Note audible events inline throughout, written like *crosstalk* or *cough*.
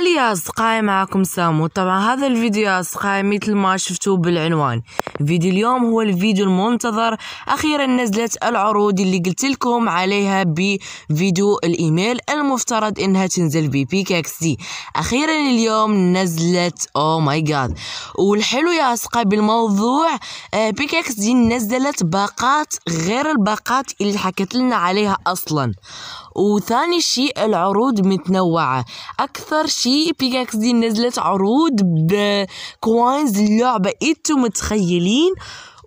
هل يا أصدقائي معكم سامو طبعا هذا الفيديو يا أصدقائي مثل ما شفتوا بالعنوان فيديو اليوم هو الفيديو المنتظر أخيرا نزلت العروض اللي قلت لكم عليها بفيديو الإيميل المفترض إنها تنزل بي بي كيكس دي أخيرا اليوم نزلت أو ماي جاد والحلو يا أصدقائي بالموضوع بي كيكس دي نزلت باقات غير الباقات اللي حكت لنا عليها أصلا وثاني شيء العروض متنوعة أكثر شيء في بيكاكس دي نزلت عروض بكوينز اللعبة انتو متخيلين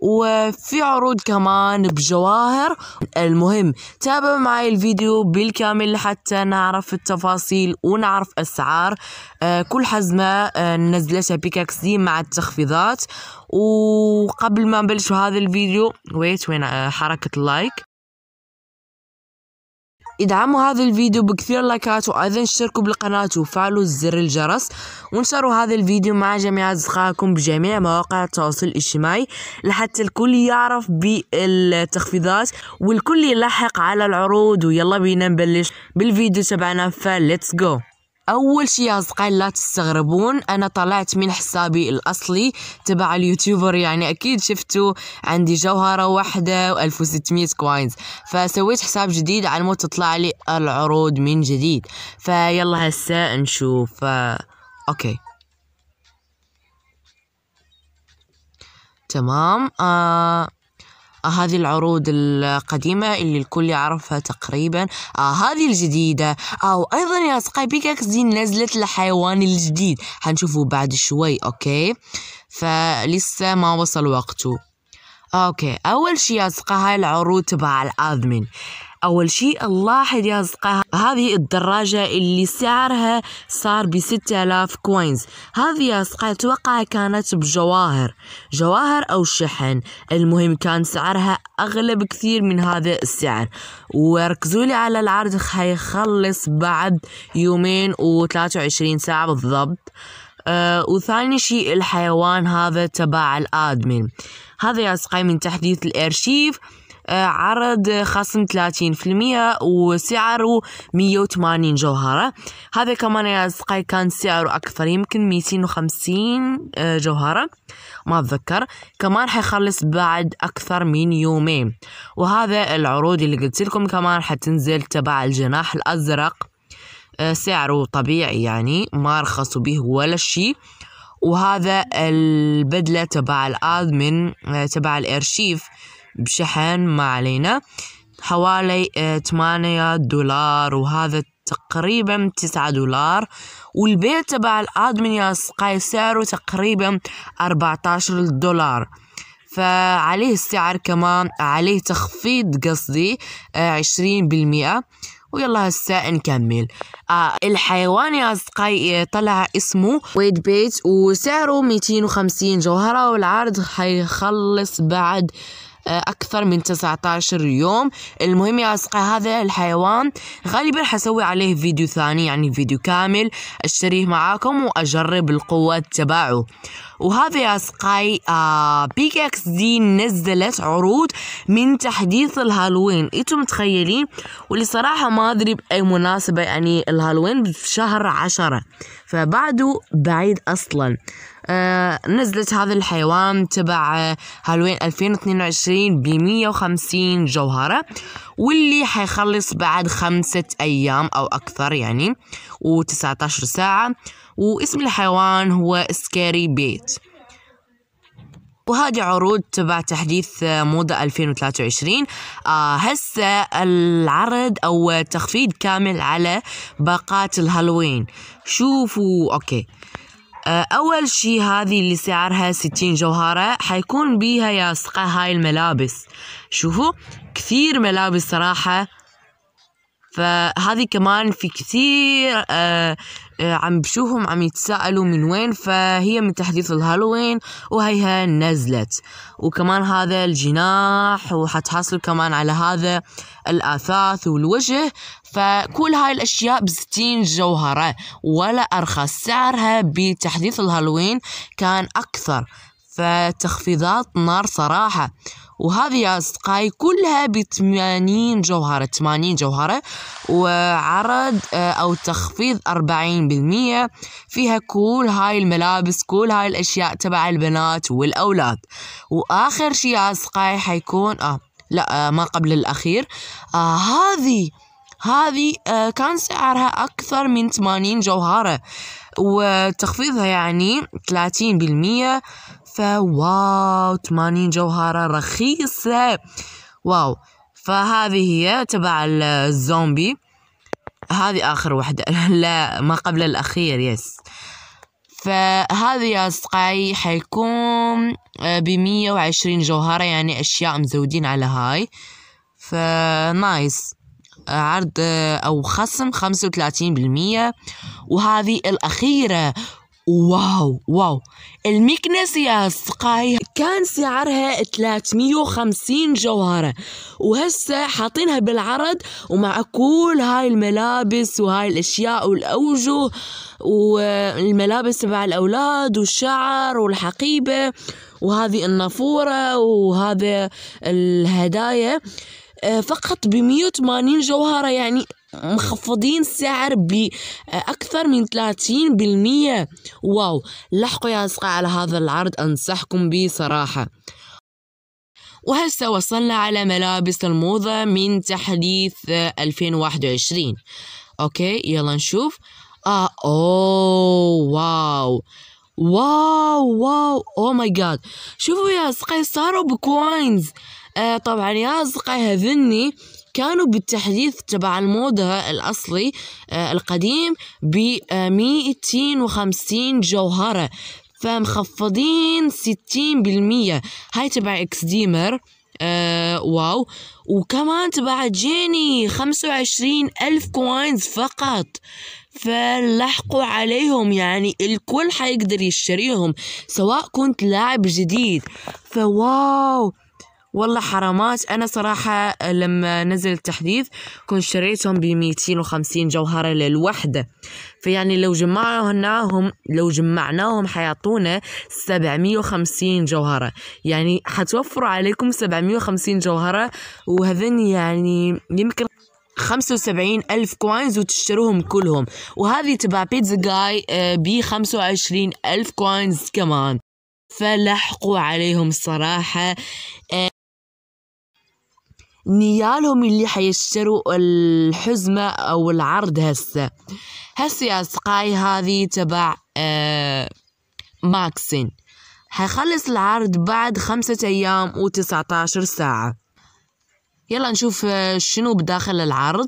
وفي عروض كمان بجواهر المهم تابعوا معي الفيديو بالكامل حتى نعرف التفاصيل ونعرف اسعار آه، كل حزمة آه، نزلتها بيكاكس دي مع التخفيضات وقبل ما نبلش هذا الفيديو ويت وين آه، حركة اللايك ادعموا هذا الفيديو بكثير لايكات وايضا اشتركوا بالقناة وفعلوا زر الجرس وانشروا هذا الفيديو مع جميع اصدقائكم بجميع مواقع التواصل الاجتماعي لحتى الكل يعرف بالتخفيضات والكل يلحق على العروض ويلا بينا نبلش بالفيديو تبعنا فليتس جو اول شي يا اصدقائي لا تستغربون انا طلعت من حسابي الاصلي تبع اليوتيوبر يعني اكيد شفتوا عندي جوهرة واحدة و1600 كوينز فسويت حساب جديد على مود تطلع لي العروض من جديد فيلا هسه نشوف آه، اوكي تمام آه آه، هذه العروض القديمة اللي الكل يعرفها تقريبا آه، هذه الجديدة أو آه، أيضا يا أصدقائي بيكاكس دي نزلت الحيوان الجديد حنشوفه بعد شوي أوكي فلسه ما وصل وقته أوكي أول شي يا أصدقائي هاي العروض تبع الأدمن أول شيء نلاحظ يا أصدقاء هذه الدراجة اللي سعرها صار بستة آلاف كوينز هذه يا أصدقاء أتوقع كانت بجواهر جواهر أو شحن المهم كان سعرها أغلى بكثير من هذا السعر وركزوا لي على العرض حيخلص بعد يومين وثلاثة وعشرين ساعة بالضبط أه وثاني شيء الحيوان هذا تبع الادمن هذا يا أصدقائي من تحديث الارشيف عرض خصم 30% وسعره 180 جوهرة هذا كمان يا أصدقائي كان سعره أكثر يمكن 250 آه، جوهرة ما أتذكر كمان حيخلص بعد أكثر من يومين وهذا العروض اللي قلت لكم كمان حتنزل تبع الجناح الأزرق آه، سعره طبيعي يعني ما رخصوا به ولا شي وهذا البدلة تبع من آه، تبع الأرشيف بشحن ما علينا حوالي آه، ثمانية دولار وهذا تقريبا تسعة دولار والبيت تبع الادمن يا سقاي سعره تقريبا أربعتاشر دولار فعليه السعر كمان عليه تخفيض قصدي آه، عشرين بالمئة ويلا هسا نكمل آه الحيوان يا أصدقائي آه، طلع اسمه ويد بيت وسعره 250 جوهرة والعرض حيخلص بعد أكثر من 19 يوم المهم يا أصدقائي هذا الحيوان غالبا حسوي عليه فيديو ثاني يعني فيديو كامل أشتريه معاكم وأجرب القوة تبعه وهذا يا أصدقائي آه بيك اكس دي نزلت عروض من تحديث الهالوين انتم متخيلين واللي صراحة ما أدري بأي مناسبة يعني الهالوين بشهر عشرة فبعده بعيد أصلا آه، نزلت هذا الحيوان تبع آه، هالوين 2022 ب 150 جوهرة واللي حيخلص بعد خمسة أيام أو أكثر يعني و19 ساعة واسم الحيوان هو سكيري بيت وهذه عروض تبع تحديث آه، موضة 2023 آه هسه العرض أو تخفيض كامل على باقات الهالوين شوفوا أوكي أول شي هذه اللي سعرها ستين جوهرة حيكون بيها يا أصدقاء هاي الملابس شوفوا كثير ملابس صراحة فهذه كمان في كثير آه، آه، عم بشوفهم عم يتساءلوا من وين فهي من تحديث الهالوين وهيها نزلت وكمان هذا الجناح وحتحصلوا كمان على هذا الآثاث والوجه فكل هاي الأشياء بستين جوهرة ولا أرخص سعرها بتحديث الهالوين كان أكثر فتخفيضات نار صراحة وهذه يا أصدقائي كلها بثمانين جوهرة ثمانين جوهرة وعرض آه، أو تخفيض أربعين بالمية فيها كل هاي الملابس كل هاي الأشياء تبع البنات والأولاد وآخر شي يا أصدقائي حيكون آه لا آه ما قبل الأخير آه هذه هذه آه كان سعرها أكثر من ثمانين جوهرة وتخفيضها يعني بالمية تحفة واو 80 جوهرة رخيصة واو فهذه هي تبع الزومبي هذه آخر واحدة *laughs* لا ما قبل الأخير يس فهذا يا أصدقائي حيكون آه، بمية وعشرين جوهرة يعني أشياء مزودين على هاي فنايس عرض آه، أو خصم خمسة وثلاثين بالمية وهذه الأخيرة واو واو المكنس يا أصدقائي كان سعرها 350 جوهرة وهسه حاطينها بالعرض ومع كل هاي الملابس وهاي الاشياء والاوجه والملابس تبع الاولاد والشعر والحقيبة وهذه النافورة وهذا الهدايا آه، فقط ب 180 جوهرة يعني مخفضين السعر بأكثر من 30% واو لحقوا يا أصدقاء على هذا العرض أنصحكم به صراحة وهسه وصلنا على ملابس الموضة من تحديث 2021 أوكي يلا نشوف آه أوه واو واو واو او ماي جاد شوفوا يا أصدقائي صاروا بكوينز آه طبعا يا أصدقائي هذني كانوا بالتحديث تبع الموضة الأصلي آه القديم ب 250 آه، جوهرة فمخفضين 60% هاي تبع اكس ديمر آه واو وكمان تبع جيني خمسة وعشرين ألف كوينز فقط فلحقوا عليهم يعني الكل حيقدر يشتريهم سواء كنت لاعب جديد فواو والله حرامات أنا صراحة لما نزل التحديث كنت شريتهم بميتين وخمسين جوهرة للوحدة فيعني لو جمعناهم لو جمعناهم حيعطونا سبعمية وخمسين جوهرة يعني حتوفروا عليكم سبعمية وخمسين جوهرة وهذن يعني يمكن خمسة وسبعين ألف كوينز وتشتروهم كلهم وهذه تبع بيتزا آه، جاي بخمسة وعشرين ألف كوينز كمان فلحقوا عليهم الصراحة آه، نيالهم اللي حيشتروا الحزمة أو العرض هسه هسه يا سقاي هذه تبع آه ماكسين حيخلص العرض بعد خمسة أيام وتسعة عشر ساعة يلا نشوف آه، شنو بداخل العرض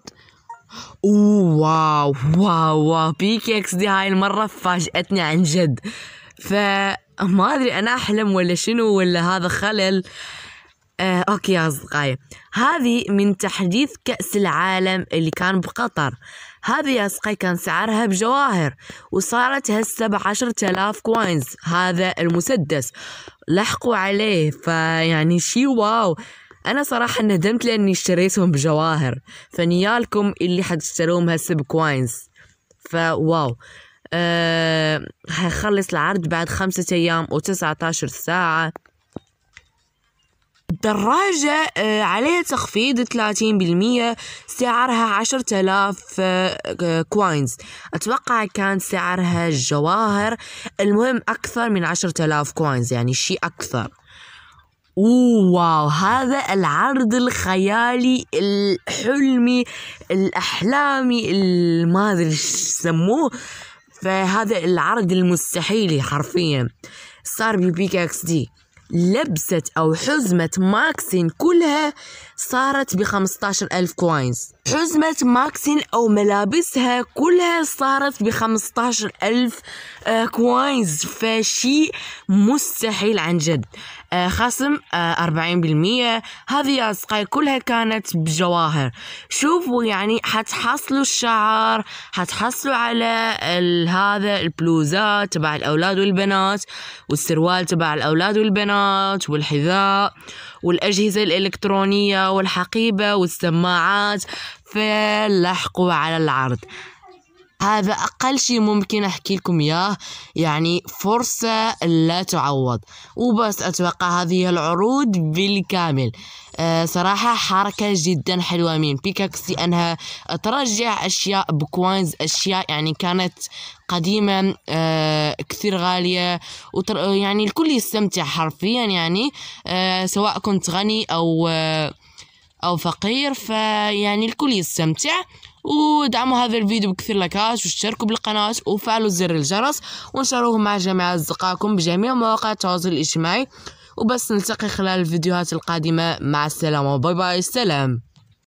أوه واو واو واو بيكيكس دي هاي المرة فاجأتني عن جد فما أدري أنا أحلم ولا شنو ولا هذا خلل آه، اوكي يا اصدقائي هذه من تحديث كأس العالم اللي كان بقطر هذه يا اصدقائي كان سعرها بجواهر وصارت هسه بعشرة آلاف كوينز هذا المسدس لحقوا عليه فيعني شي واو انا صراحة ندمت لاني اشتريتهم بجواهر فنيالكم اللي حتشتروهم هسه بكوينز فواو أه حيخلص العرض بعد خمسة أيام وتسعة عشر ساعة دراجة آه، عليها تخفيض 30% سعرها عشرة آلاف كوينز آه، آه، أتوقع كان سعرها الجواهر المهم أكثر من عشرة آلاف كوينز يعني شيء أكثر واو هذا العرض الخيالي الحلمي الأحلامي ما أدري سموه فهذا العرض المستحيلي حرفيا صار ببيك اكس دي لبسة أو حزمة ماكسين كلها صارت بخمسة عشر ألف كوينز حزمة ماكسين أو ملابسها كلها صارت بخمسطاشر ألف كوينز آه، فشي مستحيل عن جد آه، خصم آه، أربعين بالمية هذه يا أصدقائي كلها كانت بجواهر شوفوا يعني حتحصلوا الشعر حتحصلوا على هذا البلوزات تبع الأولاد والبنات والسروال تبع الأولاد والبنات والحذاء والأجهزة الإلكترونية والحقيبة والسماعات فلحقوا على العرض هذا أقل شيء ممكن أحكي لكم إياه يعني فرصة لا تعوض وبس أتوقع هذه العروض بالكامل أه صراحة حركة جدا حلوة من بيكاكس لأنها ترجع أشياء بكوينز أشياء يعني كانت قديمة أه كثير غالية وتر... يعني الكل يستمتع حرفيا يعني أه سواء كنت غني أو أه أو فقير فيعني الكل يستمتع ودعموا هذا الفيديو بكثير لايكات واشتركوا بالقناة وفعلوا زر الجرس وانشروه مع جميع أصدقائكم بجميع مواقع التواصل الاجتماعي وبس نلتقي خلال الفيديوهات القادمة مع السلامة باي باي السلام